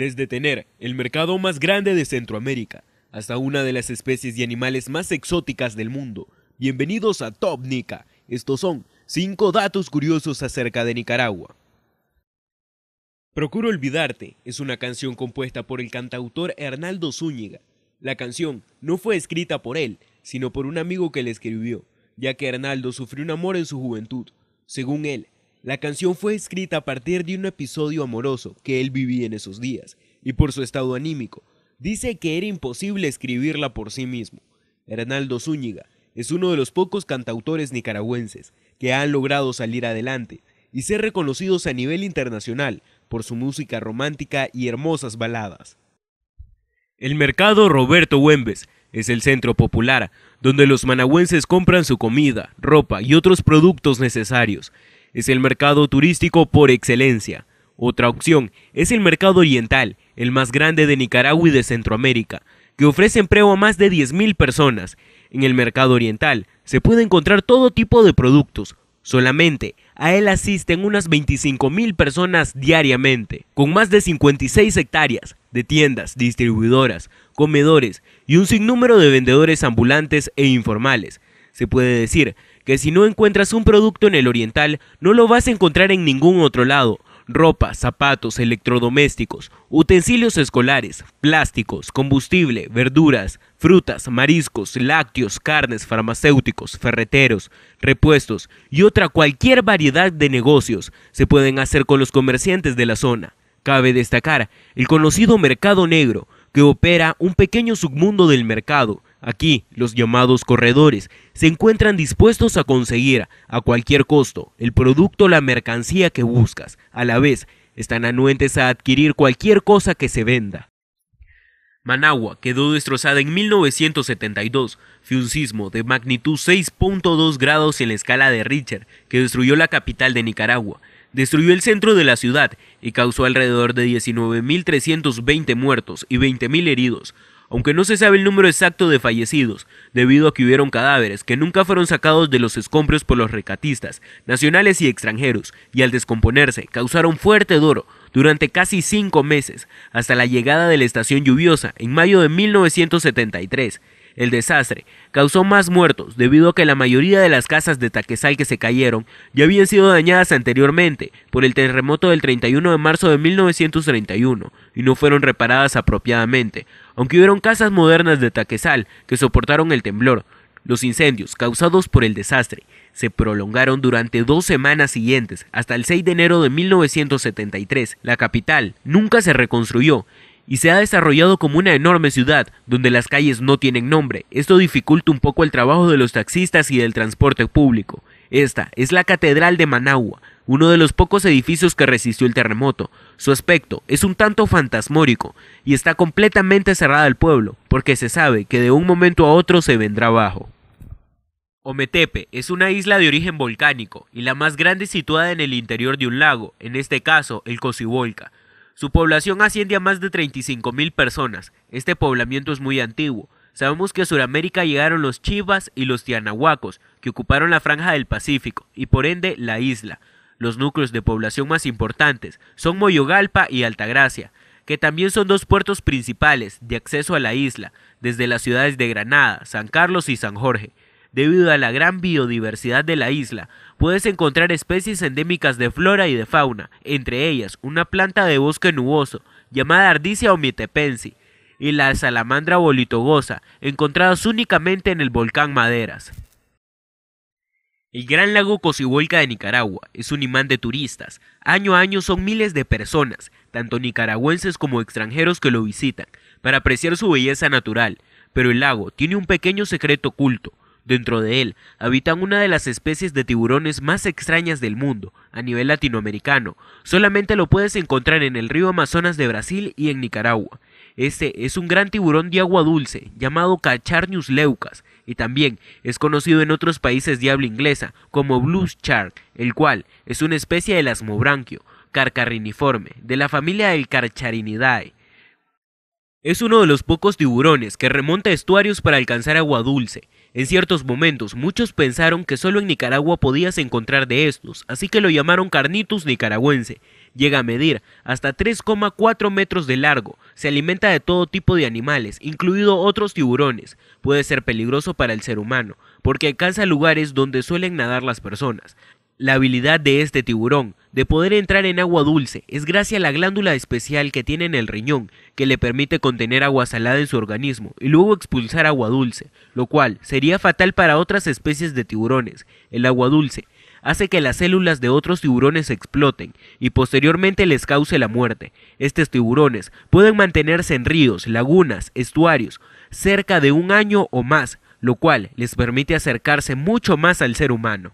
Desde tener el mercado más grande de Centroamérica hasta una de las especies y animales más exóticas del mundo. Bienvenidos a Top Nica. Estos son 5 datos curiosos acerca de Nicaragua. Procuro olvidarte es una canción compuesta por el cantautor Hernaldo Zúñiga. La canción no fue escrita por él, sino por un amigo que le escribió, ya que Hernaldo sufrió un amor en su juventud. Según él, la canción fue escrita a partir de un episodio amoroso que él vivía en esos días, y por su estado anímico. Dice que era imposible escribirla por sí mismo. Hernaldo Zúñiga es uno de los pocos cantautores nicaragüenses que han logrado salir adelante y ser reconocidos a nivel internacional por su música romántica y hermosas baladas. El mercado Roberto Güembes es el centro popular donde los managüenses compran su comida, ropa y otros productos necesarios es el mercado turístico por excelencia. Otra opción es el mercado oriental, el más grande de Nicaragua y de Centroamérica, que ofrece empleo a más de 10.000 personas. En el mercado oriental se puede encontrar todo tipo de productos. Solamente a él asisten unas 25.000 personas diariamente, con más de 56 hectáreas de tiendas, distribuidoras, comedores y un sinnúmero de vendedores ambulantes e informales. Se puede decir que si no encuentras un producto en el oriental, no lo vas a encontrar en ningún otro lado. Ropa, zapatos, electrodomésticos, utensilios escolares, plásticos, combustible, verduras, frutas, mariscos, lácteos, carnes, farmacéuticos, ferreteros, repuestos y otra cualquier variedad de negocios se pueden hacer con los comerciantes de la zona. Cabe destacar el conocido mercado negro, que opera un pequeño submundo del mercado, Aquí, los llamados corredores se encuentran dispuestos a conseguir, a cualquier costo, el producto o la mercancía que buscas. A la vez, están anuentes a adquirir cualquier cosa que se venda. Managua quedó destrozada en 1972. Fue un sismo de magnitud 6.2 grados en la escala de Richard, que destruyó la capital de Nicaragua, destruyó el centro de la ciudad y causó alrededor de 19.320 muertos y 20.000 heridos aunque no se sabe el número exacto de fallecidos, debido a que hubieron cadáveres que nunca fueron sacados de los escombros por los recatistas, nacionales y extranjeros, y al descomponerse causaron fuerte duro durante casi cinco meses, hasta la llegada de la estación lluviosa en mayo de 1973. El desastre causó más muertos debido a que la mayoría de las casas de Taquesal que se cayeron ya habían sido dañadas anteriormente por el terremoto del 31 de marzo de 1931 y no fueron reparadas apropiadamente, aunque hubieron casas modernas de Taquesal que soportaron el temblor. Los incendios causados por el desastre se prolongaron durante dos semanas siguientes hasta el 6 de enero de 1973. La capital nunca se reconstruyó y se ha desarrollado como una enorme ciudad donde las calles no tienen nombre. Esto dificulta un poco el trabajo de los taxistas y del transporte público. Esta es la Catedral de Managua, uno de los pocos edificios que resistió el terremoto. Su aspecto es un tanto fantasmórico y está completamente cerrada al pueblo, porque se sabe que de un momento a otro se vendrá abajo. Ometepe es una isla de origen volcánico y la más grande situada en el interior de un lago, en este caso el Cocibolca. Su población asciende a más de 35.000 personas. Este poblamiento es muy antiguo. Sabemos que a Sudamérica llegaron los chivas y los tianahuacos, que ocuparon la franja del Pacífico y por ende la isla. Los núcleos de población más importantes son Moyogalpa y Altagracia, que también son dos puertos principales de acceso a la isla, desde las ciudades de Granada, San Carlos y San Jorge. Debido a la gran biodiversidad de la isla, puedes encontrar especies endémicas de flora y de fauna, entre ellas una planta de bosque nuboso llamada Ardicia omitepensi y la salamandra bolitogosa, encontradas únicamente en el volcán Maderas. El Gran Lago Cocibolca de Nicaragua es un imán de turistas. Año a año son miles de personas, tanto nicaragüenses como extranjeros que lo visitan, para apreciar su belleza natural. Pero el lago tiene un pequeño secreto oculto, Dentro de él habitan una de las especies de tiburones más extrañas del mundo, a nivel latinoamericano. Solamente lo puedes encontrar en el río Amazonas de Brasil y en Nicaragua. Este es un gran tiburón de agua dulce, llamado Cacharnius leucas, y también es conocido en otros países de habla inglesa como blue shark, el cual es una especie del asmobranquio, carcariniforme de la familia del Carcharinidae. Es uno de los pocos tiburones que remonta estuarios para alcanzar agua dulce. En ciertos momentos, muchos pensaron que solo en Nicaragua podías encontrar de estos, así que lo llamaron carnitus nicaragüense. Llega a medir hasta 3,4 metros de largo, se alimenta de todo tipo de animales, incluido otros tiburones. Puede ser peligroso para el ser humano, porque alcanza lugares donde suelen nadar las personas, la habilidad de este tiburón de poder entrar en agua dulce es gracias a la glándula especial que tiene en el riñón, que le permite contener agua salada en su organismo y luego expulsar agua dulce, lo cual sería fatal para otras especies de tiburones. El agua dulce hace que las células de otros tiburones exploten y posteriormente les cause la muerte. Estos tiburones pueden mantenerse en ríos, lagunas, estuarios, cerca de un año o más, lo cual les permite acercarse mucho más al ser humano.